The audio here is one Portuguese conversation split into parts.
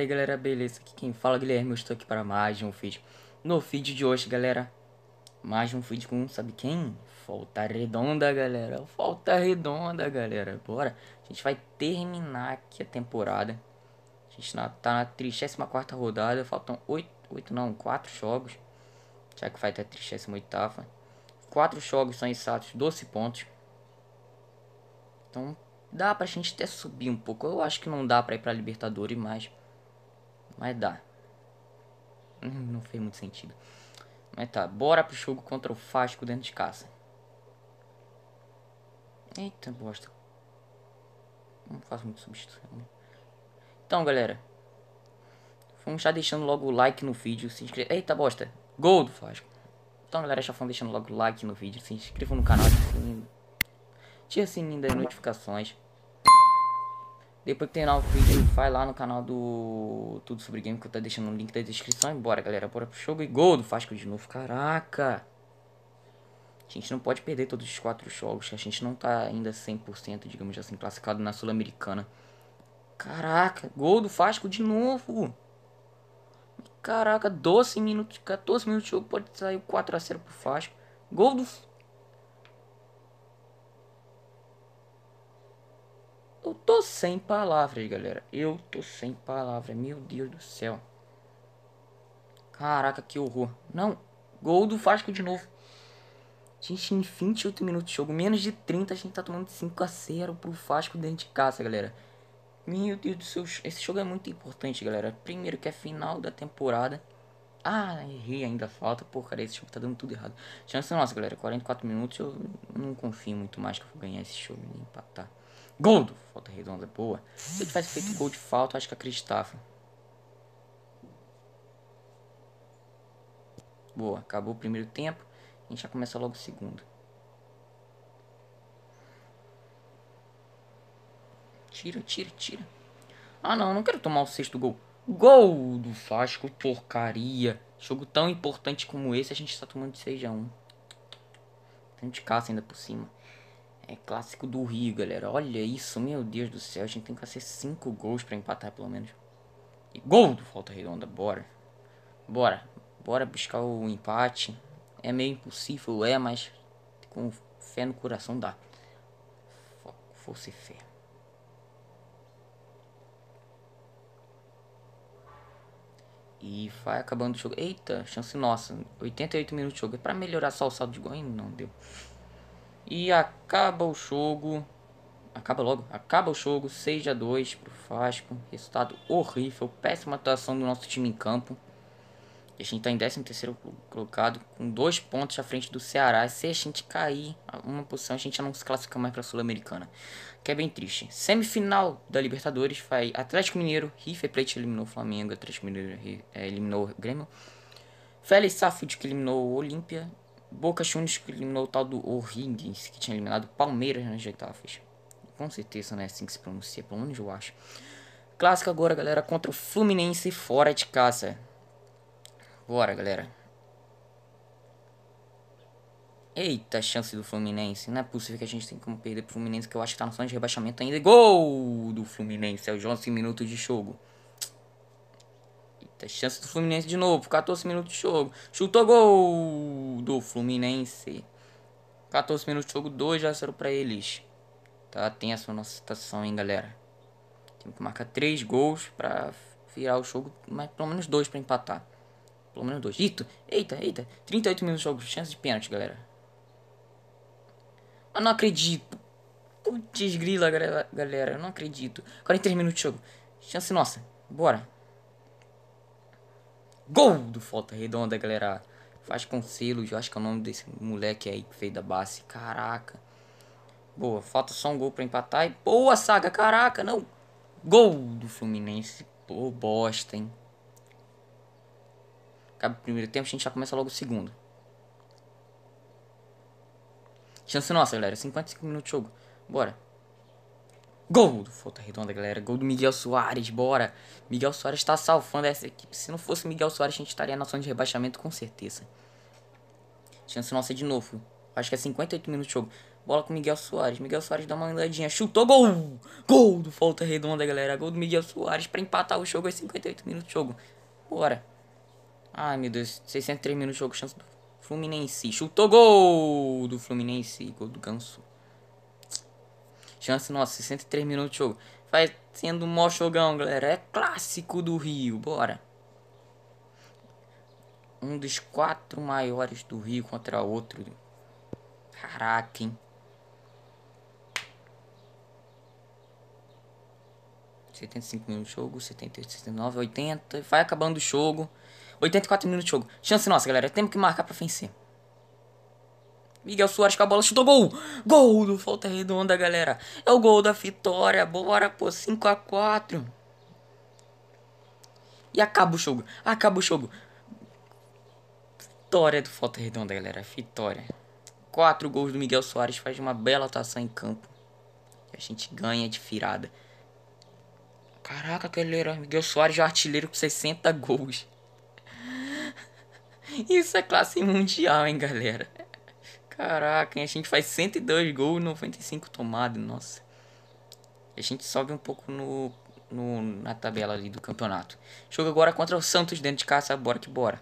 aí galera, beleza? Aqui quem fala Guilherme, eu estou aqui para mais um vídeo. No vídeo de hoje, galera, mais um vídeo com, sabe quem? falta redonda, galera. falta redonda, galera. Bora. A gente vai terminar aqui a temporada. A gente tá na 34 rodada, faltam 8, 8 não, 4 jogos. Já que vai ter a 38 4 jogos são exatos, 12 pontos. Então, dá pra gente até subir um pouco. Eu acho que não dá pra ir pra Libertadores, mas mas dá. Hum, não fez muito sentido. Mas tá, bora pro jogo contra o Fástico dentro de casa. Eita, bosta. Não faço muito substituição. Né? Então, galera. Vamos já deixando logo o like no vídeo. Se inscreva. Eita, bosta. Gol do Fástico. Então, galera, já vão deixando logo o like no vídeo. Se inscrevam no canal. Tira o sininho das notificações. Depois que terminar o vídeo, vai lá no canal do Tudo Sobre Game, que eu tô deixando o link da descrição. E bora, galera, bora pro jogo. E gol do Fasco de novo, caraca! A gente não pode perder todos os quatro jogos, que a gente não tá ainda 100%, digamos assim, classificado na Sul-Americana. Caraca, gol do Fasco de novo! Caraca, 12 minutos, 14 minutos de jogo, pode sair 4x0 pro Fasco. Gol do sem palavras, galera. Eu tô sem palavras. Meu Deus do céu. Caraca, que horror. Não. Gol do Vasco de novo. Gente, em 28 minutos de jogo. Menos de 30. A gente tá tomando 5 a 0 pro Vasco dentro de casa, galera. Meu Deus do céu. Esse jogo é muito importante, galera. Primeiro que é final da temporada. Ah, errei ainda falta. Porcaria, esse jogo tá dando tudo errado. Chance nossa, galera. 44 minutos. Eu não confio muito mais que eu vou ganhar esse jogo e empatar. Gol do Falta redonda, é boa. Se ele tivesse feito gol de falta, acho que acreditava. Boa, acabou o primeiro tempo. A gente já começa logo o segundo. Tira, tira, tira. Ah não, não quero tomar o sexto gol. Gol do Vasco, porcaria. Jogo tão importante como esse, a gente está tomando de 6 a 1. Tem tá de caça ainda por cima. É clássico do Rio, galera. Olha isso, meu Deus do céu. A gente tem que fazer 5 gols para empatar, pelo menos. E gol do Falta Redonda, bora. Bora. Bora buscar o empate. É meio impossível, é, mas com fé no coração dá. Força e fé. E vai acabando o jogo. Eita, chance nossa. 88 minutos de jogo. É pra melhorar só o saldo de gol Não deu. E acaba o jogo. Acaba logo. Acaba o jogo. 6 a 2 pro Fasco. Resultado horrível. Péssima atuação do nosso time em campo. E a gente tá em 13 terceiro colocado. Com dois pontos à frente do Ceará. Se a gente cair uma posição, a gente já não se classifica mais pra Sul-Americana. Que é bem triste. Semifinal da Libertadores. Foi Atlético Mineiro. River Plate eliminou o Flamengo. Atlético Mineiro eh, eliminou o Grêmio. Félix Safud que eliminou o Olímpia Boca Juniors que eliminou o tal do O'Higgins, que tinha eliminado Palmeiras nas oitavas. Com certeza, né? É assim que se pronuncia, pelo menos eu acho. Clássico agora, galera, contra o Fluminense fora de casa. Bora, galera. Eita, chance do Fluminense. Não é possível que a gente tem como perder pro Fluminense, que eu acho que tá no zona de rebaixamento ainda. Gol do Fluminense é aos 11 minutos de jogo. Tem chance do Fluminense de novo. 14 minutos de jogo. Chutou gol do Fluminense. 14 minutos de jogo, 2 já 0 pra eles. Tá tensa a nossa situação, hein, galera. Tem que marcar 3 gols pra virar o jogo. Mas pelo menos 2 pra empatar. Pelo menos 2. Eita, eita, eita. 38 minutos de jogo. Chance de pênalti, galera. Eu não acredito. Putz grila, galera. Eu não acredito. 43 minutos de jogo. Chance nossa. Bora. Gol do Volta Redonda, galera. faz com Vasconcelos, eu acho que é o nome desse moleque aí que veio da base. Caraca. Boa, falta só um gol pra empatar. E boa saga, caraca, não. Gol do Fluminense. Pô, bosta, hein. Acaba o primeiro tempo, a gente já começa logo o segundo. Chance nossa, galera. 55 minutos de jogo. Bora. Gol do Falta Redonda, galera. Gol do Miguel Soares, bora. Miguel Soares está salvando essa equipe. Se não fosse Miguel Soares, a gente estaria na zona de rebaixamento com certeza. Chance nossa de novo. Acho que é 58 minutos de jogo. Bola com Miguel Soares. Miguel Soares dá uma andadinha. Chutou, gol! Gol do Falta Redonda, galera. Gol do Miguel Soares para empatar o jogo. É 58 minutos de jogo. Bora. Ai, meu Deus. 603 minutos de jogo. Chance do Fluminense. Chutou, gol do Fluminense. Gol do Ganso. Chance nossa, 63 minutos de jogo. Vai sendo um mó jogão, galera. É clássico do Rio, bora. Um dos quatro maiores do Rio contra outro. Caraca, hein. 75 minutos de jogo, 78, 79, 80. Vai acabando o jogo. 84 minutos de jogo. Chance nossa, galera. Temos que marcar pra vencer. Miguel Soares com a bola, chutou gol! Gol do Falta Redonda, galera! É o gol da vitória, bora, pô, 5x4. E acaba o jogo, acaba o jogo. Vitória do Falta Redonda, galera, vitória. Quatro gols do Miguel Soares, faz uma bela atuação em campo. E a gente ganha de virada. Caraca, galera, Miguel Soares é um artilheiro com 60 gols. Isso é classe mundial, hein, galera? Caraca, hein? a gente faz 102 gols, 95 tomadas, nossa. A gente sobe um pouco no, no, na tabela ali do campeonato. Jogo agora contra o Santos dentro de casa, bora que bora.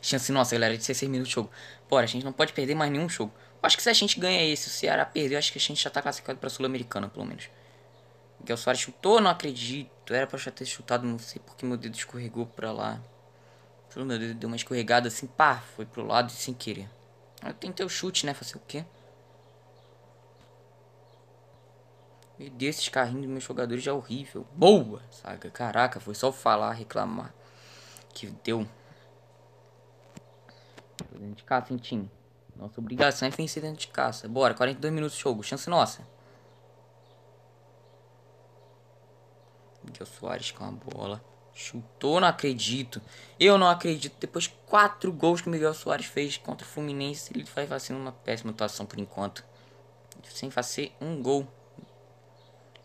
Chance nossa, galera, de 16 minutos de jogo. Bora, a gente não pode perder mais nenhum jogo. Acho que se a gente ganha esse, o Ceará perder, acho que a gente já tá classificado pra Sul-Americana, pelo menos. Miguel Soares chutou, não acredito. Tu era pra já ter chutado, não sei porque meu dedo escorregou pra lá. Pelo meu dedo deu uma escorregada assim, pá, foi pro lado sem querer. Eu tentei o chute, né? Fazer o quê? Me desses esses carrinhos dos meus jogadores já é horrível. Boa, saca? Caraca, foi só falar, reclamar. Que deu. Dentro de caça, hein, Tim? Nossa obrigação é vencer dentro de caça. Bora, 42 minutos de jogo. Chance nossa. Miguel Soares com a bola. Chutou, não acredito. Eu não acredito. Depois quatro gols que o Miguel Soares fez contra o Fluminense, ele vai fazendo uma péssima atuação por enquanto. Sem fazer um gol.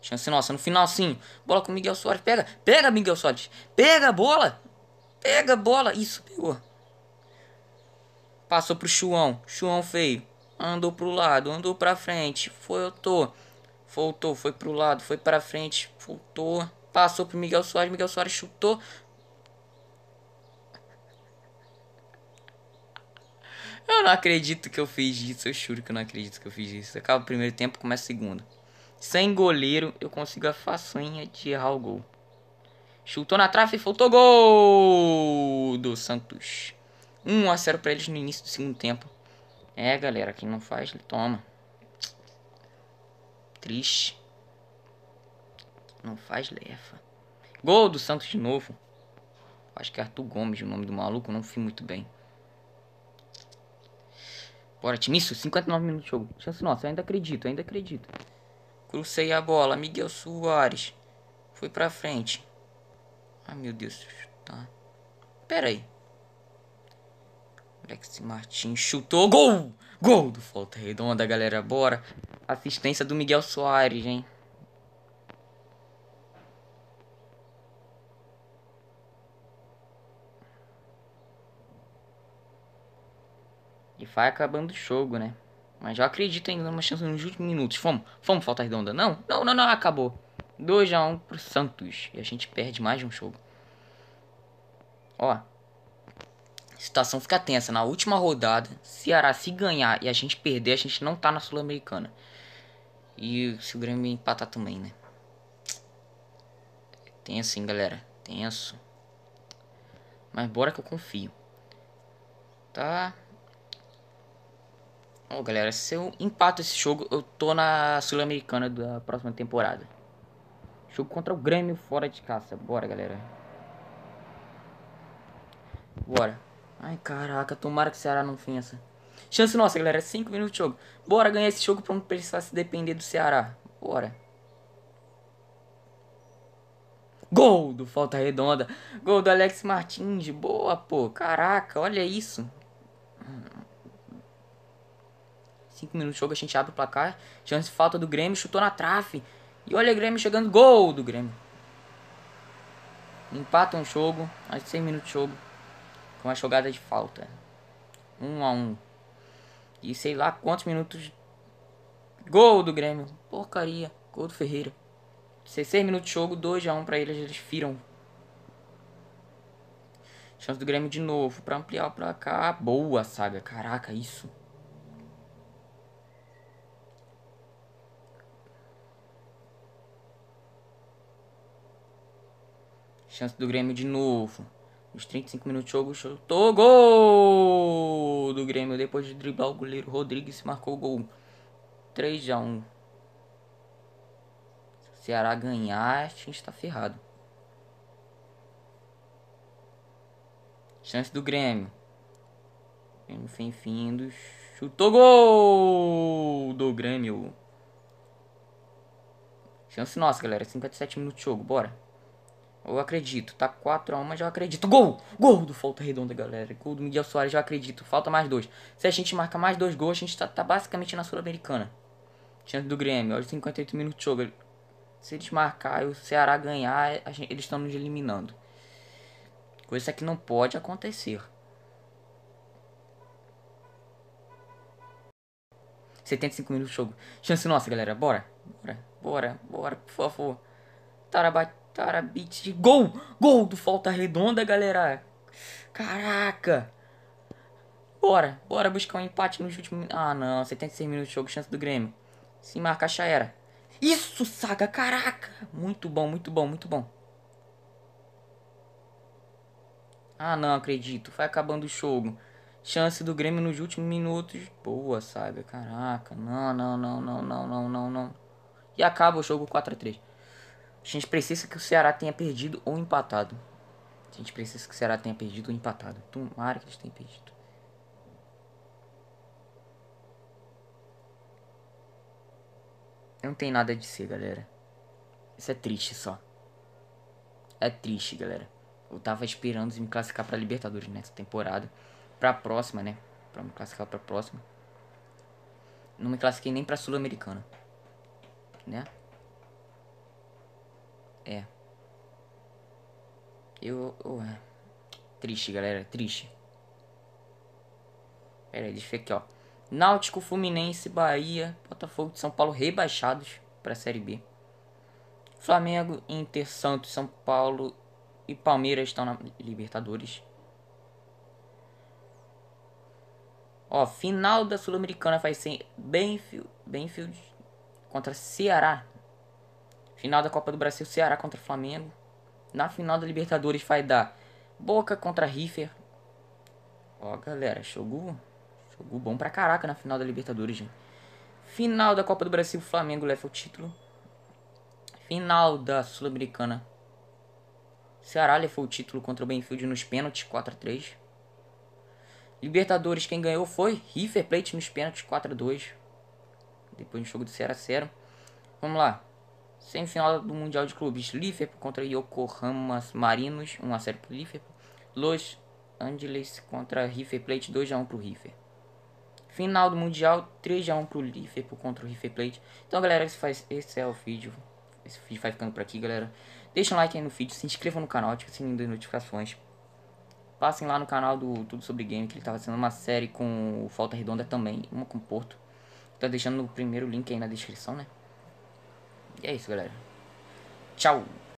Chance nossa, no final sim. Bola com o Miguel Soares. Pega, pega Miguel Soares. Pega a bola. Pega a bola. Isso, pegou. Passou pro Chuão. Chuão feio. Andou pro lado, andou pra frente. Foi, tô. Voltou, foi pro lado, foi pra frente. Voltou. Passou pro Miguel Soares. Miguel Soares chutou. Eu não acredito que eu fiz isso. Eu juro que eu não acredito que eu fiz isso. Acaba o primeiro tempo, começa o segundo. Sem goleiro, eu consigo a façanha de errar o gol. Chutou na trave e faltou gol do Santos. 1 a 0 para eles no início do segundo tempo. É, galera, quem não faz, ele toma. Triste. Não faz lefa. Gol do Santos de novo. Acho que é Arthur Gomes o nome do maluco. Não fui muito bem. Bora, time. Isso, 59 minutos de jogo. Chance nossa, eu ainda acredito, ainda acredito. Crucei a bola. Miguel Soares. Foi pra frente. Ai, meu Deus. Tá. Pera aí. Alex Martins chutou. Gol! Gol do Falta Redonda, galera. Bora. Assistência do Miguel Soares, hein? E vai acabando o jogo, né? Mas eu acredito ainda numa chance nos últimos minutos. Vamos, vamos, falta redonda. Não, não, não, não, acabou. 2x1 pro Santos. E a gente perde mais de um jogo. Ó. Situação fica tensa. Na última rodada, Ceará se ganhar e a gente perder, a gente não tá na Sul-Americana. E se o Grêmio empatar também, né? É tenso, hein, galera? Tenso. Mas bora que eu confio. Tá? Bom, galera, se eu empato esse jogo, eu tô na Sul-Americana da próxima temporada. Jogo contra o Grêmio fora de casa. Bora, galera. Bora. Ai, caraca, tomara que o Ceará não vença. Chance nossa, galera, 5 minutos de jogo. Bora ganhar esse jogo pra não precisar se depender do Ceará. Bora. Gol do Falta Redonda. Gol do Alex Martins. Boa, pô. Caraca, olha isso. 5 minutos de jogo, a gente abre o placar. Chance de falta do Grêmio, chutou na trave. E olha o Grêmio chegando, gol do Grêmio. Empata um jogo, mais de 100 minutos de jogo, com uma jogada de falta. 1 um a 1 um. E sei lá quantos minutos. Gol do Grêmio, porcaria. Gol do Ferreira. 16 minutos de jogo, 2 a 1 pra eles, eles viram. Chance do Grêmio de novo pra ampliar o placar. Boa saga, caraca, isso. Chance do Grêmio de novo. Nos 35 minutos de jogo, chutou gol do Grêmio. Depois de driblar o goleiro Rodrigues, marcou o gol. 3 a 1 Se Ceará ganhar, a gente está ferrado. Chance do Grêmio. Grêmio sem findos. Chutou gol do Grêmio. Chance nossa, galera. 57 minutos de jogo, bora. Eu acredito. Tá 4x1, mas eu acredito. Gol! Gol do Falta Redonda, galera. Gol do Miguel Soares, eu acredito. Falta mais dois. Se a gente marca mais dois gols, a gente tá, tá basicamente na Sul-Americana. Chance do Grêmio. Olha os 58 minutos de jogo. Se eles marcar e o Ceará ganhar, gente, eles estão nos eliminando. Coisa que não pode acontecer. 75 minutos de jogo. Chance nossa, galera. Bora. Bora. Bora. Bora. Por favor. Tarabate beat de gol! Gol do Falta Redonda, galera! Caraca! Bora, bora buscar um empate nos últimos Ah, não, 76 minutos de jogo, chance do Grêmio. Se marcar, já era. Isso, Saga, caraca! Muito bom, muito bom, muito bom. Ah, não acredito. Vai acabando o jogo. Chance do Grêmio nos últimos minutos. Boa, Saga, caraca. Não, não, não, não, não, não, não, E acaba o jogo 4 a 3 a gente precisa que o Ceará tenha perdido ou empatado. A gente precisa que o Ceará tenha perdido ou empatado. Tomara que eles tenham perdido. Não tem nada de ser, galera. Isso é triste só. É triste, galera. Eu tava esperando me classificar pra Libertadores nessa né, temporada. Pra próxima, né? Pra me classificar pra próxima. Não me classifiquei nem pra Sul-Americana. Né? É. Eu. Oh, é. Triste, galera. Triste. Pera aí, deixa eu ver aqui, ó. Náutico, Fluminense, Bahia, Botafogo de São Paulo rebaixados para a Série B. Flamengo, Inter, Santos, São Paulo e Palmeiras estão na Libertadores. Ó, final da Sul-Americana vai ser Benfield, Benfield contra Ceará. Final da Copa do Brasil, Ceará contra Flamengo. Na final da Libertadores vai dar Boca contra River. Ó, galera, jogo, jogo bom pra caraca na final da Libertadores, gente. Final da Copa do Brasil, Flamengo leva o título. Final da Sul-Americana, Ceará levou o título contra o Benfield nos pênaltis, 4 a 3 Libertadores, quem ganhou foi River Plate nos pênaltis, 4 a 2 Depois no jogo do Ceará 0. Vamos lá. Semifinal do Mundial de Clubes, Liverpool contra Yokohama Marinos, 1 série 0 para Liverpool. Los Angeles contra River Plate, 2 a 1 para o River. Final do Mundial, 3 a 1 para o Liverpool contra o River Plate. Então, galera, esse, faz, esse é o vídeo. Esse vídeo vai ficando por aqui, galera. Deixa um like aí no vídeo, se inscrevam no canal, ativem o sininho das notificações. Passem lá no canal do Tudo Sobre Game, que ele tava tá sendo uma série com Falta Redonda também, uma com Porto. Tá deixando o primeiro link aí na descrição, né? Ya es claro. Chau.